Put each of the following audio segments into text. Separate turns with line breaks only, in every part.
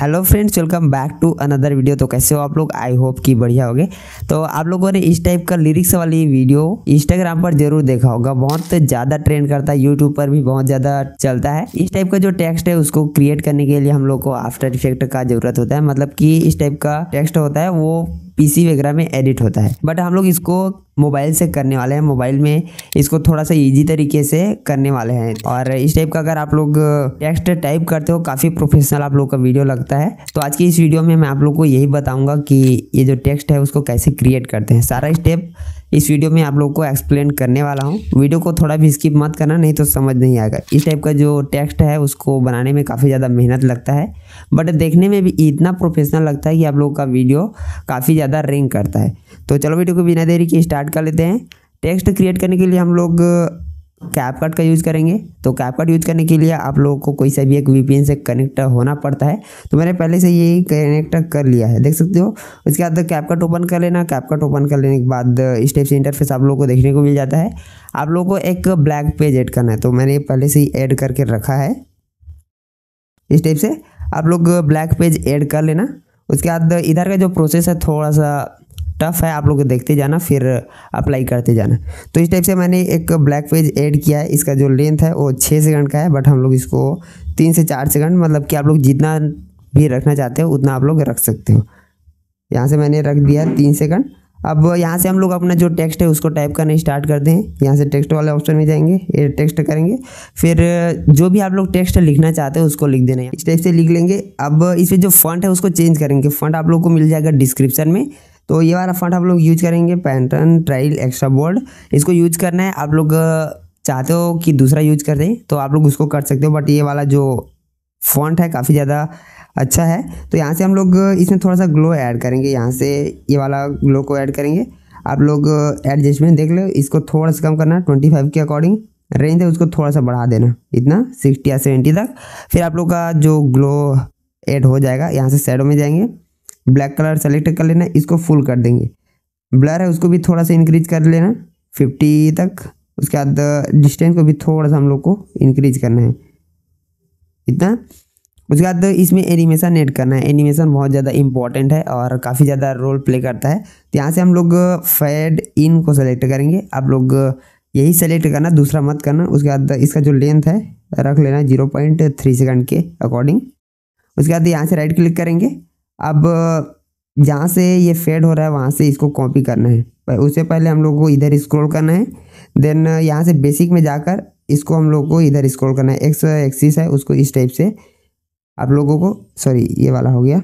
hello friends welcome back to another video तो कैसे हो आप लोग आई होप कि बढ़िया होगे तो आप लोगों ने इस टाइप का लिरिक्स वाली वीडियो इंस्टाग्राम पर जरूर देखा होगा बहुत ज़्यादा ट्रेंड करता है यूट्यूब पर भी बहुत ज़्यादा चलता है इस टाइप का जो टेक्स्ट है उसको क्रिएट करने के लिए हम लोग को आफ्टर इफेक्ट का जरूरत होता है मतलब कि इस टाइप का टेक्स्ट होता है वो पीसी वगैरह में एडिट होता है बट हम लोग इसको मोबाइल से करने वाले हैं मोबाइल में इसको थोड़ा सा इजी तरीके से करने वाले हैं और इस टाइप का अगर आप लोग टेक्स्ट टाइप करते हो काफ़ी प्रोफेशनल आप लोग का वीडियो लगता है तो आज की इस वीडियो में मैं आप लोग को यही बताऊँगा कि ये जो टेक्स्ट है उसको कैसे क्रिएट करते हैं सारा स्टेप इस वीडियो में आप लोग को एक्सप्लेन करने वाला हूँ वीडियो को थोड़ा भी स्किप मत करना नहीं तो समझ नहीं आएगा इस टाइप का जो टेक्स्ट है उसको बनाने में काफ़ी ज़्यादा मेहनत लगता है बट देखने में भी इतना प्रोफेशनल लगता है कि आप लोगों का वीडियो काफ़ी ज़्यादा रिंग करता है तो चलो वीडियो को बिना देरी के स्टार्ट कर लेते हैं टेक्स्ट क्रिएट करने के लिए हम लोग कैपकट का यूज़ करेंगे तो कैपकट यूज़ करने के लिए आप लोगों को कोई सा भी एक वीपीएन से कनेक्ट होना पड़ता है तो मैंने पहले से यही कनेक्ट कर लिया है देख सकते हो उसके बाद कैपकट ओपन कर लेना कैपकट ओपन कर लेने के बाद स्टेप्स इंटरफेस आप लोगों को देखने को मिल जाता है आप लोगों को एक ब्लैक पेज ऐड करना है तो मैंने पहले से ही ऐड करके रखा है इस टाइप से आप लोग ब्लैक पेज ऐड कर लेना उसके बाद इधर का जो प्रोसेस है थोड़ा सा टफ है आप लोग देखते जाना फिर अप्लाई करते जाना तो इस टाइप से मैंने एक ब्लैक पेज ऐड किया है इसका जो लेंथ है वो छः सेकंड का है बट हम लोग इसको तीन से चार सेकंड मतलब कि आप लोग जितना भी रखना चाहते हो उतना आप लोग रख सकते हो यहाँ से मैंने रख दिया है तीन सेकंड अब यहाँ से हम लोग अपना जो टेक्स्ट है उसको टाइप करना स्टार्ट करते हैं यहाँ से टेक्स्ट वाले ऑप्शन में जाएंगे ये टेक्स्ट करेंगे फिर जो भी आप लोग टेक्स्ट लिखना चाहते हैं उसको लिख देना है इस टाइप से लिख लेंगे अब इसमें जो फंट है उसको चेंज करेंगे फंट आप लोग को मिल जाएगा डिस्क्रिप्शन में तो ये वाला फंड आप लोग यूज करेंगे पैटर्न ट्राइल एक्स्ट्रा बोर्ड इसको यूज करना है आप लोग चाहते हो कि दूसरा यूज कर दें तो आप लोग उसको कर सकते हो बट ये वाला जो फॉन्ट है काफ़ी ज़्यादा अच्छा है तो यहाँ से हम लोग इसमें थोड़ा सा ग्लो ऐड करेंगे यहाँ से ये वाला ग्लो को ऐड करेंगे आप लोग एडजस्टमेंट देख लो इसको थोड़ा सा कम करना ट्वेंटी फाइव के अकॉर्डिंग रेंज है उसको थोड़ा सा बढ़ा देना इतना सिक्सटी या सेवेंटी तक फिर आप लोग का जो ग्लो ऐड हो जाएगा यहाँ से सैडो में जाएंगे ब्लैक कलर सेलेक्ट कर लेना इसको फुल कर देंगे ब्लर है उसको भी थोड़ा सा इंक्रीज कर लेना फिफ्टी तक उसके बाद डिस्टेंस uh, को भी थोड़ा सा हम लोग को इंक्रीज करना है इतना उसके बाद uh, इसमें एनिमेशन ऐड करना है एनिमेशन बहुत ज़्यादा इंपॉर्टेंट है और काफ़ी ज़्यादा रोल प्ले करता है तो यहाँ से हम लोग फेड uh, इन को सेलेक्ट करेंगे आप लोग यही सेलेक्ट करना दूसरा मत करना उसके बाद इसका जो लेंथ है रख लेना जीरो पॉइंट थ्री सेकेंड के अकॉर्डिंग उसके बाद यहाँ से राइट क्लिक करेंगे अब जहाँ से ये फेड हो रहा है वहाँ से इसको कॉपी करना है उससे पहले हम लोग को इधर स्क्रॉल करना है देन यहाँ से बेसिक में जाकर इसको हम लोग को इधर स्क्रॉल करना है एक्स एक्सिस है उसको इस टाइप से आप लोगों को सॉरी ये वाला हो गया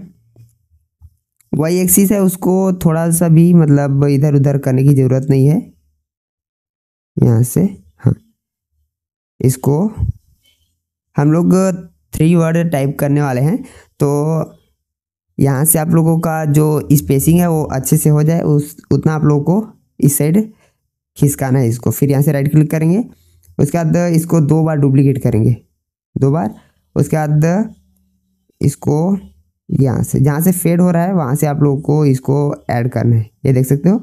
वाई एक्सिस है उसको थोड़ा सा भी मतलब इधर उधर करने की ज़रूरत नहीं है यहाँ से हाँ इसको हम लोग थ्री वर्ड टाइप करने वाले हैं तो यहाँ से आप लोगों का जो स्पेसिंग है वो अच्छे से हो जाए उस उतना आप लोगों को इस साइड खिसकाना है इसको फिर यहाँ से राइट क्लिक करेंगे उसके बाद इसको दो बार डुप्लीकेट करेंगे दो बार उसके बाद इसको यहाँ से जहाँ से फेड हो रहा है वहाँ से आप लोगों को इसको ऐड करना है ये देख सकते हो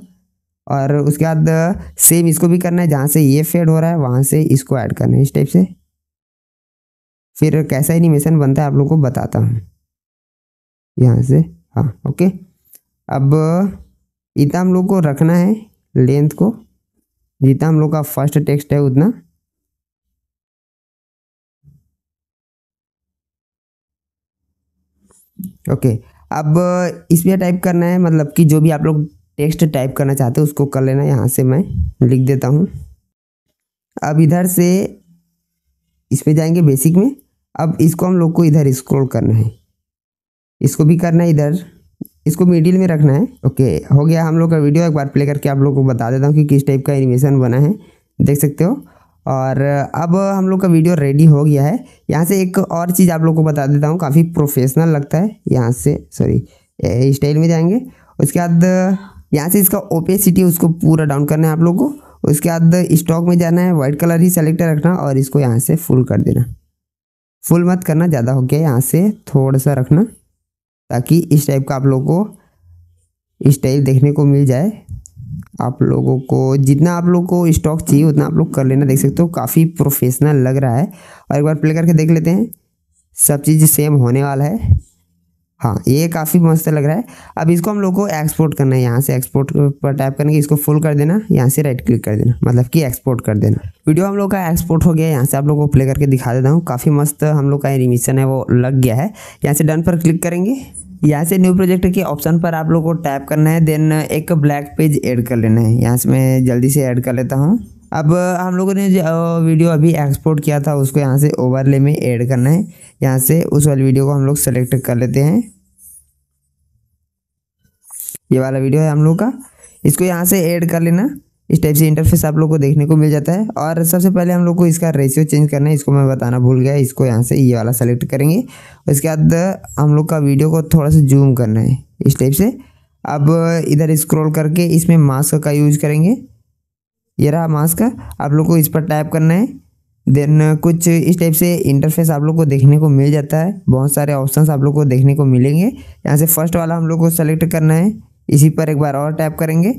और उसके बाद सेम इसको भी करना है जहाँ से ये फेड हो रहा है वहाँ से इसको ऐड करना है इस टाइप से फिर कैसा एनिमेशन बनता है आप लोग को बताता हूँ यहाँ से हाँ ओके अब इतना हम लोग को रखना है लेंथ को जितना हम लोग का फर्स्ट टेक्स्ट है उतना ओके अब इसमें टाइप करना है मतलब कि जो भी आप लोग टेक्स्ट टाइप करना चाहते हो उसको कर लेना यहाँ से मैं लिख देता हूँ अब इधर से इस पर जाएंगे बेसिक में अब इसको हम लोग को इधर स्क्रॉल करना है इसको भी करना है इधर इसको मिडिल में रखना है ओके हो गया हम लोग का वीडियो एक बार प्ले करके आप लोग को बता देता हूँ कि किस टाइप का एनिमेशन बना है देख सकते हो और अब हम लोग का वीडियो रेडी हो गया है यहाँ से एक और चीज़ आप लोग को बता देता हूँ काफ़ी प्रोफेशनल लगता है यहाँ से सॉरी स्टाइल में जाएंगे उसके बाद यहाँ से इसका ओपेसिटी उसको पूरा डाउन करना है आप लोग को उसके बाद स्टॉक में जाना है वाइट कलर ही सेलेक्ट रखना और इसको यहाँ से फुल कर देना फुल मत करना ज़्यादा हो गया यहाँ से थोड़ा सा रखना ताकि इस टाइप का आप लोग को स्टाइल देखने को मिल जाए आप लोगों को जितना आप लोग को स्टॉक चाहिए उतना आप लोग कर लेना देख सकते हो काफ़ी प्रोफेशनल लग रहा है और एक बार प्ले करके देख लेते हैं सब चीज़ सेम होने वाला है हाँ ये काफ़ी मस्त लग रहा है अब इसको हम लोग को एक्सपोर्ट करना है यहाँ से एक्सपोर्ट पर टाइप करेंगे इसको फुल कर देना यहाँ से राइट क्लिक कर देना मतलब कि एक्सपोर्ट कर देना वीडियो हम लोग का एक्सपोर्ट हो गया है यहाँ से आप लोग को प्ले करके दिखा देता हूँ काफ़ी मस्त हम लोग का एनिमेशन है वो लग गया है यहाँ से डन पर क्लिक करेंगे यहाँ से न्यू प्रोजेक्ट के ऑप्शन पर आप लोग को टाइप करना है देन एक ब्लैक पेज ऐड कर लेना है यहाँ से मैं जल्दी से ऐड कर लेता हूँ अब हम लोगों ने जो वीडियो अभी एक्सपोर्ट किया था उसको यहाँ से ओवरले में ऐड करना है यहाँ से उस वाली वीडियो को हम लोग सेलेक्ट कर लेते हैं ये वाला वीडियो है हम लोग का इसको यहाँ से ऐड कर लेना इस टाइप से इंटरफेस आप लोग को देखने को मिल जाता है और सबसे पहले हम लोग को इसका रेशियो चेंज करना है इसको मैं बताना भूल गया इसको यहाँ से ये वाला सेलेक्ट करेंगे उसके बाद हम लोग का वीडियो को थोड़ा सा जूम करना है इस टाइप से अब इधर स्क्रॉल करके इसमें मास्क का यूज करेंगे ये रहा मास्क आप लोग को इस पर टाइप करना है देन कुछ इस टाइप से इंटरफेस आप लोग को देखने को मिल जाता है बहुत सारे ऑप्शंस आप लोग को देखने को मिलेंगे यहाँ से फर्स्ट वाला हम लोग को सेलेक्ट करना है इसी पर एक बार और टैप करेंगे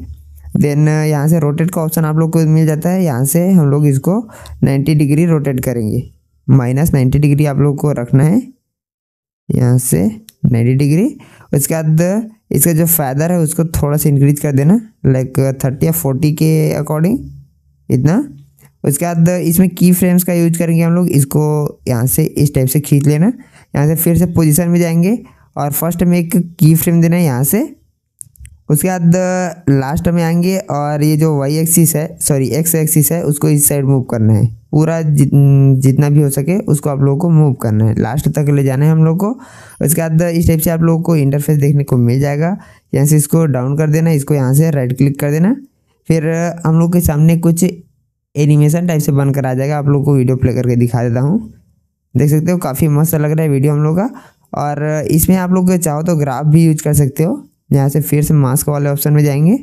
देन uh, यहाँ से रोटेट का ऑप्शन आप लोग को मिल जाता है यहाँ से हम लोग इसको 90 डिग्री रोटेट करेंगे माइनस 90 डिग्री आप लोग को रखना है यहाँ से 90 डिग्री उसके बाद uh, इसका जो फैदर है उसको थोड़ा सा इंक्रीज कर देना लाइक थर्टी uh, या फोर्टी के अकॉर्डिंग इतना उसके बाद इसमें की फ्रेम्स का यूज करेंगे हम लोग इसको यहाँ से इस टाइप से खींच लेना यहाँ से फिर से पोजीशन में जाएंगे और फर्स्ट में एक की फ्रेम देना है यहाँ से उसके बाद लास्ट में आएंगे और ये जो वाई एक्सिस है सॉरी एक्स एक्सिस है उसको इस साइड मूव करना है पूरा जितना भी हो सके उसको आप लोगों को मूव करना है लास्ट तक ले जाना है हम लोग को उसके बाद इस टाइप से आप लोगों को इंटरफेस देखने को मिल जाएगा यहाँ से इसको डाउन कर देना इसको यहाँ से राइट क्लिक कर देना फिर हम लोग के सामने कुछ एनिमेशन टाइप से बनकर आ जाएगा आप लोग को वीडियो प्ले करके दिखा देता हूँ देख सकते हो काफ़ी मस्त लग रहा है वीडियो हम लोग का और इसमें आप लोग चाहो तो ग्राफ भी यूज कर सकते हो यहाँ से फिर से मास्क वाले ऑप्शन में जाएंगे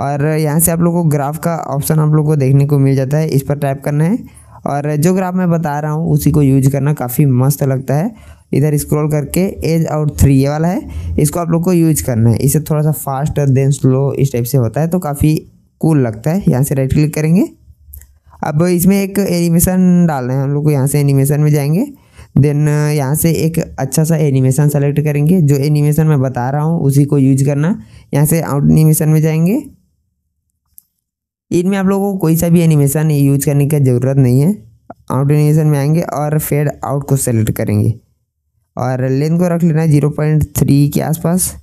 और यहाँ से आप लोग को ग्राफ का ऑप्शन आप लोग को देखने को मिल जाता है इस पर टाइप करना है और जो ग्राफ मैं बता रहा हूँ उसी को यूज करना काफ़ी मस्त लगता है इधर स्क्रॉल करके एज आउट थ्री ये वाला है इसको आप लोग को यूज करना है इसे थोड़ा सा फास्ट और देन स्लो इस टाइप से होता है तो काफ़ी कूल लगता है यहाँ से राइट क्लिक करेंगे अब इसमें एक एनिमेशन डालना है हम लोग को यहाँ से एनिमेशन में जाएंगे देन uh, यहाँ से एक अच्छा सा एनिमेशन सेलेक्ट करेंगे जो एनिमेशन मैं बता रहा हूँ उसी को यूज करना यहाँ से आउट एनिमेशन में जाएंगे इनमें आप लोगों को कोई सा भी एनिमेशन यूज करने की ज़रूरत नहीं है आउट एनिमेशन में आएंगे और फेड आउट को सेलेक्ट करेंगे और लेंथ को रख लेना जीरो पॉइंट थ्री के आसपास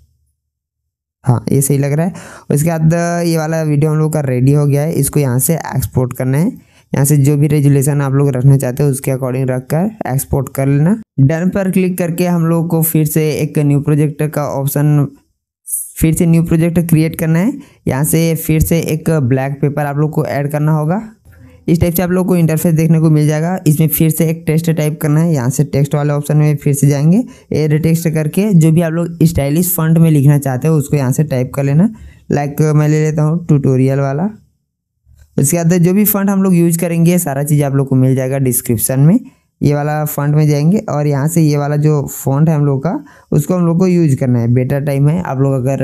हाँ ये सही लग रहा है उसके बाद uh, ये वाला वीडियो हम लोग का रेडी हो गया है इसको यहाँ से एक्सपोर्ट करना है यहाँ से जो भी रेजुलेशन आप लोग रखना चाहते हो उसके अकॉर्डिंग रखकर एक्सपोर्ट कर लेना डन पर क्लिक करके हम लोग को फिर से एक न्यू प्रोजेक्ट का ऑप्शन फिर से न्यू प्रोजेक्ट क्रिएट करना है यहाँ से फिर से एक ब्लैक पेपर आप लोग को ऐड करना होगा इस टाइप से आप लोग को इंटरफेस देखने को मिल जाएगा इसमें फिर से एक टेक्स्ट टाइप करना है यहाँ से टेक्स्ट वाले ऑप्शन में फिर से जाएंगे एयर टेक्स्ट करके जो भी आप लोग स्टाइलिश फंड में लिखना चाहते हो उसको यहाँ से टाइप कर लेना लाइक मैं ले लेता हूँ ट्यूटोरियल वाला उसके बाद जो भी फंड हम लोग यूज करेंगे सारा चीज़ आप लोग को मिल जाएगा डिस्क्रिप्शन में ये वाला फंड में जाएंगे और यहाँ से ये वाला जो फंड है हम लोग का उसको हम लोग को यूज करना है बेटर टाइम है आप लोग अगर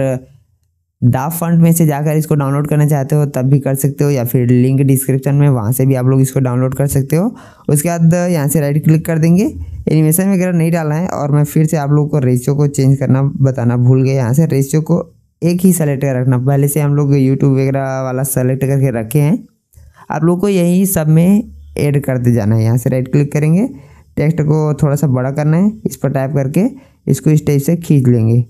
डाफ फंड में से जाकर इसको डाउनलोड करना चाहते हो तब भी कर सकते हो या फिर लिंक डिस्क्रिप्शन में वहाँ से भी आप लोग इसको डाउनलोड कर सकते हो उसके बाद यहाँ से राइट क्लिक कर देंगे एनिमेशन वगैरह नहीं डालना है और मैं फिर से आप लोग को रेशियो को चेंज करना बताना भूल गया यहाँ से रेशियो को एक ही सेलेक्ट कर रखना पहले से हम लोग यूट्यूब वगैरह वाला सेलेक्ट करके रखे हैं आप लोग को यही सब में ऐड दे जाना है यहाँ से राइट क्लिक करेंगे टेक्स्ट को थोड़ा सा बड़ा करना है इस पर टाइप करके इसको इस टाइप से खींच लेंगे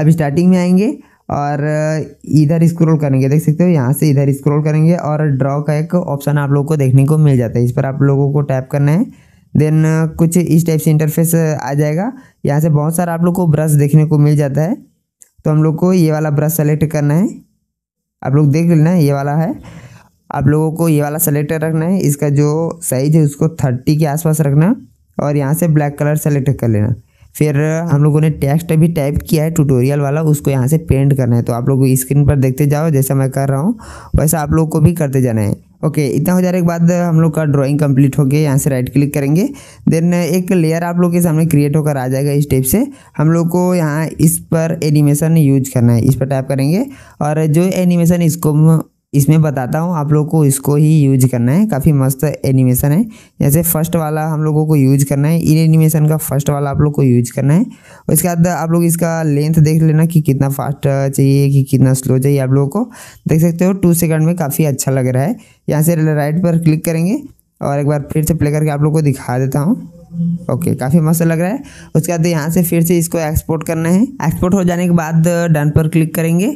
अब स्टार्टिंग में आएंगे और इधर स्क्रॉल करेंगे देख सकते हो यहाँ से इधर स्क्रॉल करेंगे और ड्रॉ का एक ऑप्शन आप लोग को देखने को मिल जाता है इस पर आप लोगों को टैप करना है देन uh, कुछ इस टाइप से इंटरफेस uh, आ जाएगा यहाँ से बहुत सारा आप लोग को ब्रश देखने को मिल जाता है तो हम लोग को ये वाला ब्रश सेलेक्ट करना है आप लोग देख लेना ये वाला है आप लोगों को ये वाला सेलेक्ट रखना है इसका जो साइज है उसको थर्टी के आसपास रखना और यहाँ से ब्लैक कलर सेलेक्ट कर लेना फिर uh, हम लोगों ने टेक्स्ट भी टाइप किया है ट्यूटोरियल वाला उसको यहाँ से पेंट करना है तो आप लोग स्क्रीन पर देखते जाओ जैसा मैं कर रहा हूँ वैसा आप लोग को भी करते जाना है ओके okay, इतना हो जाने के बाद हम लोग का ड्राइंग कंप्लीट हो गया यहाँ से राइट क्लिक करेंगे देन एक लेयर आप लोग के सामने क्रिएट होकर आ जाएगा इस टाइप से हम लोग को यहाँ इस पर एनिमेशन यूज करना है इस पर टैप करेंगे और जो एनिमेशन इसको इसमें बताता हूँ आप लोग को इसको ही यूज करना है काफ़ी मस्त एनिमेशन है जैसे फर्स्ट वाला हम लोगों को यूज करना है इन एनिमेशन का फर्स्ट वाला आप लोग को यूज करना है और इसके बाद आप लोग इसका लेंथ देख लेना कि कितना फास्ट चाहिए कि कितना स्लो चाहिए आप लोगों को देख सकते हो टू सेकंड में काफ़ी अच्छा लग रहा है यहाँ से राइट पर क्लिक करेंगे और एक बार फिर से प्ले करके आप लोग को दिखा देता हूँ ओके okay, काफ़ी मस्त लग रहा है उसके बाद यहाँ से फिर से इसको एक्सपोर्ट करना है एक्सपोर्ट हो जाने के बाद डन पर क्लिक करेंगे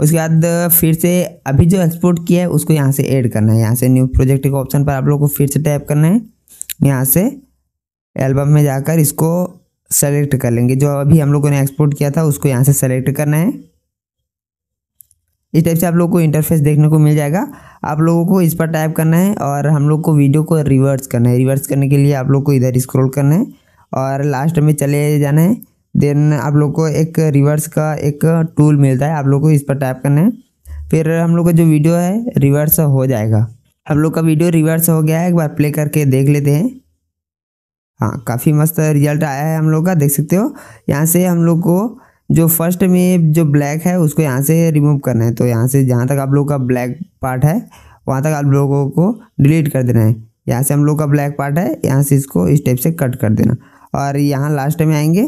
उसके बाद फिर से अभी जो एक्सपोर्ट किया है उसको यहाँ से ऐड करना है यहाँ से न्यू प्रोजेक्ट के ऑप्शन पर आप लोग को फिर से टैप करना है यहाँ से एल्बम में जाकर इसको सेलेक्ट कर लेंगे जो अभी हम लोगों ने एक्सपोर्ट किया था उसको यहाँ से सेलेक्ट करना है इस टाइप से आप लोग को इंटरफेस देखने को मिल जाएगा आप लोगों को इस पर टाइप करना है और हम लोग को वीडियो को रिवर्स करना है रिवर्स करने के लिए आप लोग को इधर स्क्रॉल करना है और लास्ट में चले जाना है देन आप लोग को एक रिवर्स का एक टूल मिलता है आप लोग को इस पर टाइप करना है फिर हम लोग का जो वीडियो है रिवर्स हो जाएगा हम लोग का वीडियो रिवर्स हो गया है एक बार प्ले करके देख लेते हैं हाँ काफ़ी मस्त रिजल्ट आया है हम लोग का देख सकते हो यहाँ से हम लोग को जो फर्स्ट में जो ब्लैक है उसको यहाँ से रिमूव करना है तो यहाँ से जहाँ तक आप लोग का ब्लैक पार्ट है वहाँ तक आप लोगों को डिलीट कर देना है यहाँ से हम लोग का ब्लैक पार्ट है यहाँ से इसको इस टाइप से कट कर देना और यहाँ लास्ट में आएंगे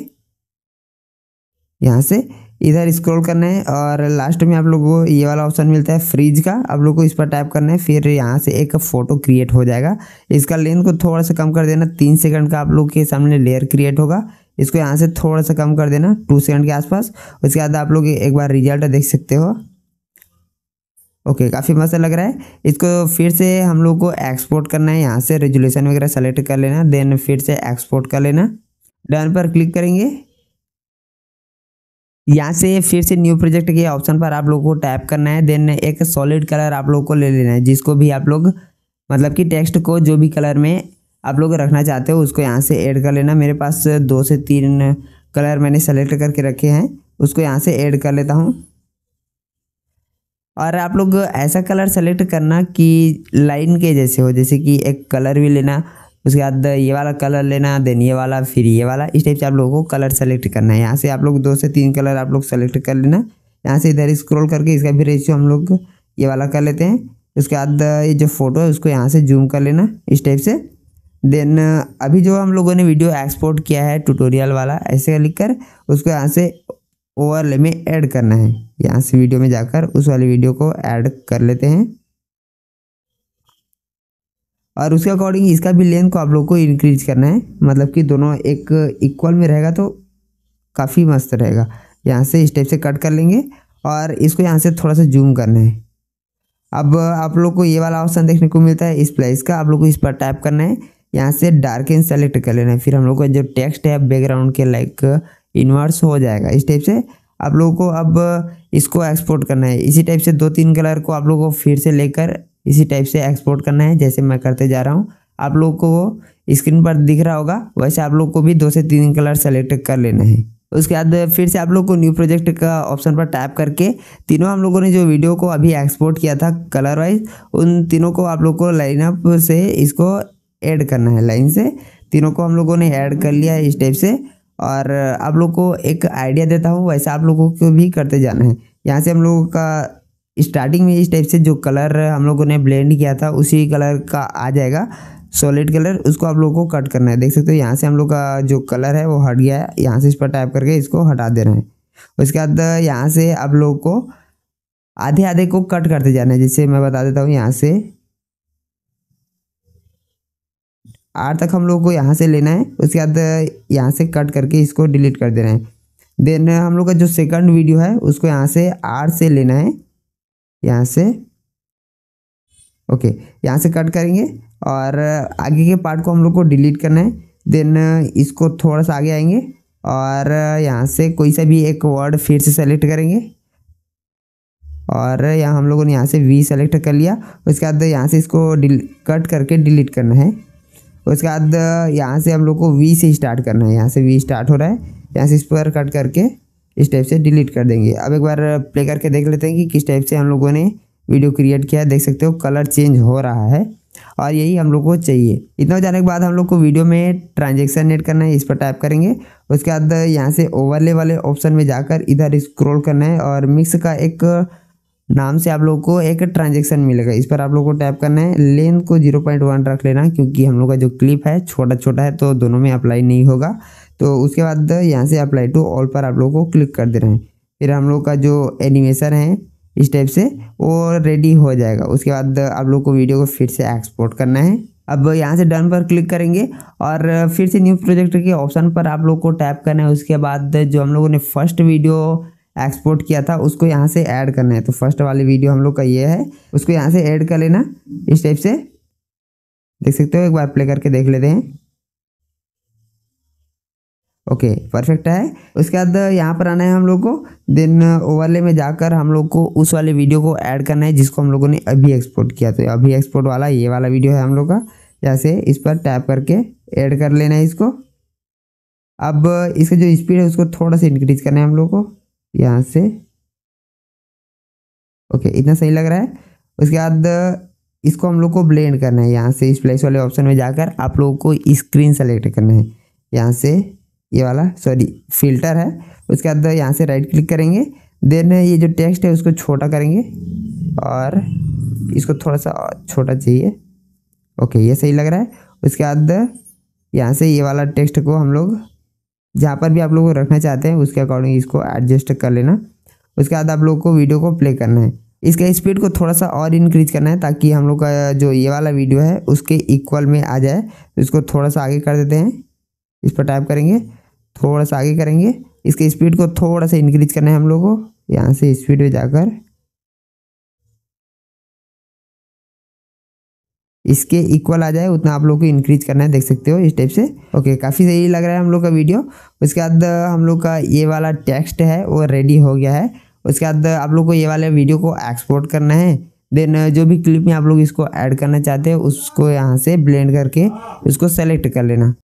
यहाँ से इधर स्क्रॉल करना है और लास्ट में आप लोग को ये वाला ऑप्शन मिलता है फ्रिज का आप लोग को इस पर टाइप करना है फिर यहाँ से एक फोटो क्रिएट हो जाएगा इसका लेंथ को थोड़ा सा कम कर देना तीन सेकंड का आप लोग के सामने लेयर क्रिएट होगा इसको यहाँ से थोड़ा सा कम कर देना टू सेकंड के आसपास उसके बाद आप लोग एक बार रिजल्ट देख सकते हो ओके okay, काफ़ी मस्त लग रहा है इसको फिर से हम लोग को एक्सपोर्ट करना है यहाँ से रेजुलेशन वगैरह सेलेक्ट कर लेना देन फिर से एक्सपोर्ट कर लेना डन पर क्लिक करेंगे यहाँ से फिर से न्यू प्रोजेक्ट के ऑप्शन पर आप लोग को टाइप करना है देन एक सॉलिड कलर आप लोग को ले लेना है जिसको भी आप लोग मतलब कि टेक्स्ट को जो भी कलर में आप लोग रखना चाहते हो उसको यहाँ से ऐड कर लेना मेरे पास दो से तीन कलर मैंने सेलेक्ट करके रखे हैं उसको यहाँ से ऐड कर लेता हूँ और आप लोग ऐसा कलर सेलेक्ट करना कि लाइन के जैसे हो जैसे कि एक कलर भी लेना उसके बाद ये वाला कलर लेना है देन ये वाला फिर ये वाला इस टाइप से आप लोगों को कलर सेलेक्ट करना है यहाँ से आप लोग दो से तीन कलर आप लोग सेलेक्ट कर लेना यहाँ से इधर स्क्रॉल करके इसका भी रेशियो हम लोग ये वाला कर लेते हैं उसके बाद ये जो फोटो है उसको यहाँ से जूम कर लेना इस टाइप से देन अभी जो हम लोगों ने वीडियो एक्सपोर्ट किया है ट्यूटोरियल वाला ऐसे लिख कर उसको यहाँ से ओवरले में ऐड करना है यहाँ से वीडियो में जाकर उस वाली वीडियो को ऐड कर लेते हैं और उसके अकॉर्डिंग इसका भी लेंथ को आप लोग को इंक्रीज करना है मतलब कि दोनों एक इक्वल में रहेगा तो काफ़ी मस्त रहेगा यहाँ से स्टेप से कट कर लेंगे और इसको यहाँ से थोड़ा सा जूम करना है अब आप लोग को ये वाला ऑप्शन देखने को मिलता है इस प्लेस का आप लोग को इस पर टाइप करना है यहाँ से डार्क इन सेलेक्ट कर लेना है फिर हम लोग का जो टेक्स्ट है बैकग्राउंड के लाइक इन्वर्स हो जाएगा इस टाइप से आप लोगों को अब इसको एक्सपोर्ट करना है इसी टाइप से दो तीन कलर को आप लोगों को फिर से लेकर इसी टाइप से एक्सपोर्ट करना है जैसे मैं करते जा रहा हूँ आप लोग को स्क्रीन पर दिख रहा होगा वैसे आप लोग को भी दो से तीन कलर सेलेक्ट कर लेना है उसके बाद फिर से आप लोग को न्यू प्रोजेक्ट का ऑप्शन पर टैप करके तीनों हम लोगों ने जो वीडियो को अभी एक्सपोर्ट किया था कलर वाइज उन तीनों को आप लोग को लाइनअप से इसको ऐड करना है लाइन से तीनों को हम लोगों ने ऐड कर लिया इस टाइप से और आप लोग को एक आइडिया देता हूँ वैसा आप लोगों को भी करते जाना है यहाँ से हम लोगों का स्टार्टिंग में इस टाइप से जो कलर हम लोगों ने ब्लेंड किया था उसी कलर का आ जाएगा सॉलिड कलर उसको आप लोगों को कट करना है देख सकते हो यहाँ से हम लोग का जो कलर है वो हट गया है यहाँ से इस पर टाइप करके इसको हटा देना है उसके बाद यहाँ से आप लोगों को आधे आधे को कट करते जाना है जैसे मैं बता देता हूँ यहाँ से आर तक हम लोग को यहाँ से लेना है उसके बाद यहाँ से कट करके इसको डिलीट कर देना है देन हम लोग का जो सेकंड वीडियो है उसको यहाँ से आर से लेना है यहाँ से ओके यहाँ से कट करेंगे और आगे के पार्ट को हम लोग को डिलीट करना है देन इसको थोड़ा सा आगे आएंगे और यहाँ से कोई सा भी एक वर्ड फिर से सेलेक्ट करेंगे और यहाँ हम लोगों ने यहाँ से वी सेलेक्ट कर लिया उसके बाद यहाँ से इसको कट करके डिलीट करना है उसके तो बाद यहाँ से हम लोग को वी से स्टार्ट करना है यहाँ से वी स्टार्ट हो रहा है यहाँ से स्क्वायर कट करके इस टाइप से डिलीट कर देंगे अब एक बार प्ले करके देख लेते हैं कि किस टाइप से हम लोगों ने वीडियो क्रिएट किया है देख सकते हो कलर चेंज हो रहा है और यही हम लोग को चाहिए इतना हो जाने के बाद हम लोग को वीडियो में ट्रांजेक्शन नेट करना है इस पर टाइप करेंगे उसके बाद यहाँ से ओवरले वाले ऑप्शन में जाकर इधर स्क्रोल करना है और मिक्स का एक नाम से आप लोग को एक ट्रांजेक्शन मिलेगा इस पर आप लोग को टैप करना है लेंथ को जीरो पॉइंट वन रख लेना क्योंकि हम लोग का जो क्लिप है छोटा छोटा है तो दोनों में अप्लाई नहीं होगा तो उसके बाद यहाँ से अप्लाई टू ऑल पर आप लोग को क्लिक कर दे रहे हैं फिर हम लोग का जो एनिमेशन है इस टाइप से वो रेडी हो जाएगा उसके बाद आप लोग को वीडियो को फिर से एक्सपोर्ट करना है अब यहाँ से डन पर क्लिक करेंगे और फिर से न्यू प्रोजेक्ट के ऑप्शन पर आप लोग को टैप करना है उसके बाद जो हम लोगों ने फर्स्ट वीडियो एक्सपोर्ट किया था उसको यहाँ से ऐड करना है तो फर्स्ट वाली वीडियो हम लोग का ये है उसको यहाँ से ऐड कर लेना इस टाइप से देख सकते हो एक बार प्ले करके देख लेते हैं ओके परफेक्ट है उसके बाद यहाँ पर आना है हम लोग को देन ओवरले में जाकर हम लोग को उस वाले वीडियो को ऐड करना है जिसको हम लोगों ने अभी एक्सपोर्ट किया तो अभी एक्सपोर्ट वाला ये वाला वीडियो है हम लोग का यहाँ से इस पर टैप करके ऐड कर लेना है इसको अब इसका जो स्पीड है उसको थोड़ा सा इंक्रीज करना है हम लोग को यहाँ से ओके इतना सही लग रहा है उसके बाद इसको हम लोग को ब्लेंड करना है यहाँ से स्प्लाइस वाले ऑप्शन में जाकर आप लोगों को स्क्रीन सेलेक्ट करना है यहाँ से ये वाला सॉरी फिल्टर है उसके बाद यहाँ से राइट क्लिक करेंगे देन ये जो टेक्स्ट है उसको छोटा करेंगे और इसको थोड़ा सा छोटा चाहिए ओके ये सही लग रहा है उसके बाद यहाँ से ये वाला टेक्स्ट को हम लोग जहाँ पर भी आप लोग को रखना चाहते हैं उसके अकॉर्डिंग इसको एडजस्ट कर लेना उसके बाद आप लोग को वीडियो को प्ले करना है इसका स्पीड को थोड़ा सा और इंक्रीज करना है ताकि हम लोग का जो ये वाला वीडियो है उसके इक्वल में आ जाए तो इसको थोड़ा सा आगे कर देते हैं इस पर टाइप करेंगे थोड़ा सा आगे करेंगे इसके स्पीड को थोड़ा सा इंक्रीज करना है हम लोग को यहाँ से स्पीड में जाकर इसके इक्वल आ जाए उतना आप लोग को इंक्रीज करना है देख सकते हो इस टाइप से ओके काफ़ी सही लग रहा है हम लोग का वीडियो उसके बाद हम लोग का ये वाला टेक्स्ट है वो रेडी हो गया है उसके बाद आप लोग को ये वाले वीडियो को एक्सपोर्ट करना है देन जो भी क्लिप में आप लोग इसको ऐड करना चाहते हैं उसको यहाँ से ब्लेंड करके उसको सेलेक्ट कर लेना